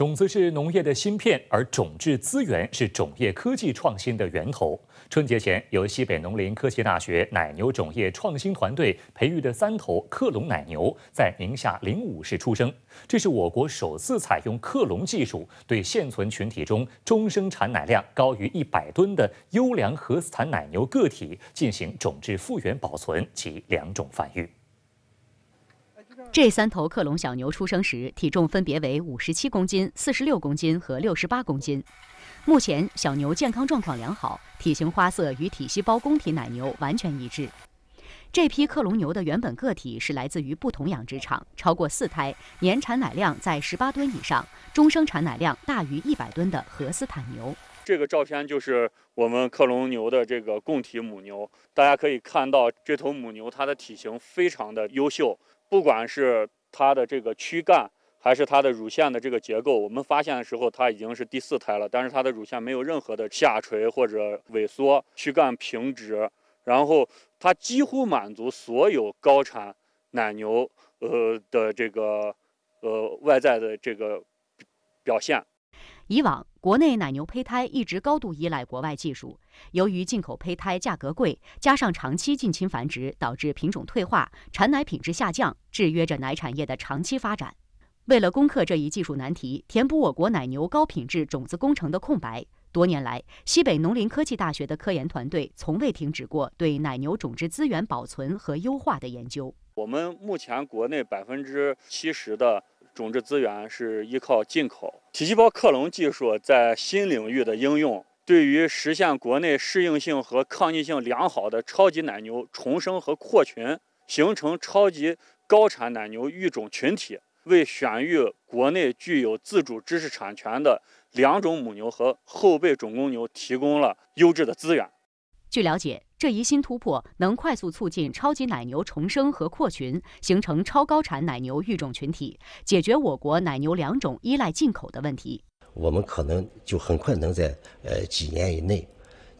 种子是农业的芯片，而种质资源是种业科技创新的源头。春节前，由西北农林科技大学奶牛种业创新团队培育的三头克隆奶牛在宁夏灵武市出生，这是我国首次采用克隆技术对现存群体中终生产奶量高于一百吨的优良荷斯坦奶牛个体进行种质复原保存及良种繁育。这三头克隆小牛出生时体重分别为五十七公斤、四十六公斤和六十八公斤，目前小牛健康状况良好，体型花色与体细胞供体奶牛完全一致。这批克隆牛的原本个体是来自于不同养殖场，超过四胎，年产奶量在十八吨以上，终生产奶量大于一百吨的荷斯坦牛。这个照片就是我们克隆牛的这个供体母牛，大家可以看到这头母牛它的体型非常的优秀。不管是它的这个躯干，还是它的乳腺的这个结构，我们发现的时候，它已经是第四胎了。但是它的乳腺没有任何的下垂或者萎缩，躯干平直，然后它几乎满足所有高产奶牛呃的这个呃外在的这个表现。以往。国内奶牛胚胎一直高度依赖国外技术，由于进口胚胎价格贵，加上长期近亲繁殖，导致品种退化，产奶品质下降，制约着奶产业的长期发展。为了攻克这一技术难题，填补我国奶牛高品质种子工程的空白，多年来，西北农林科技大学的科研团队从未停止过对奶牛种质资源保存和优化的研究。我们目前国内百分之七十的种质资源是依靠进口。体细胞克隆技术在新领域的应用，对于实现国内适应性和抗逆性良好的超级奶牛重生和扩群，形成超级高产奶牛育种群体，为选育国内具有自主知识产权的良种母牛和后备种公牛提供了优质的资源。据了解。这一新突破能快速促进超级奶牛重生和扩群，形成超高产奶牛育种群体，解决我国奶牛两种依赖进口的问题。我们可能就很快能在呃几年以内，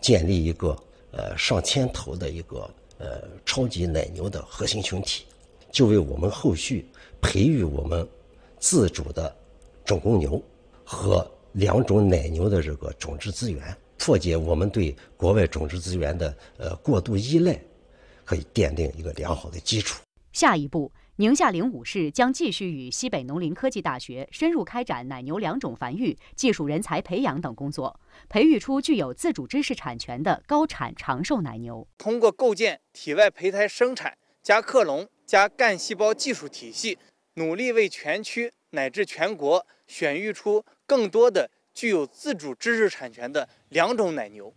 建立一个呃上千头的一个呃超级奶牛的核心群体，就为我们后续培育我们自主的种公牛和两种奶牛的这个种质资源。破解我们对国外种植资源的呃过度依赖，可以奠定一个良好的基础。下一步，宁夏零五市将继续与西北农林科技大学深入开展奶牛良种繁育、技术人才培养等工作，培育出具有自主知识产权的高产长寿奶牛。通过构建体外胚胎生产加克隆加干细胞技术体系，努力为全区乃至全国选育出更多的。具有自主知识产权的两种奶牛。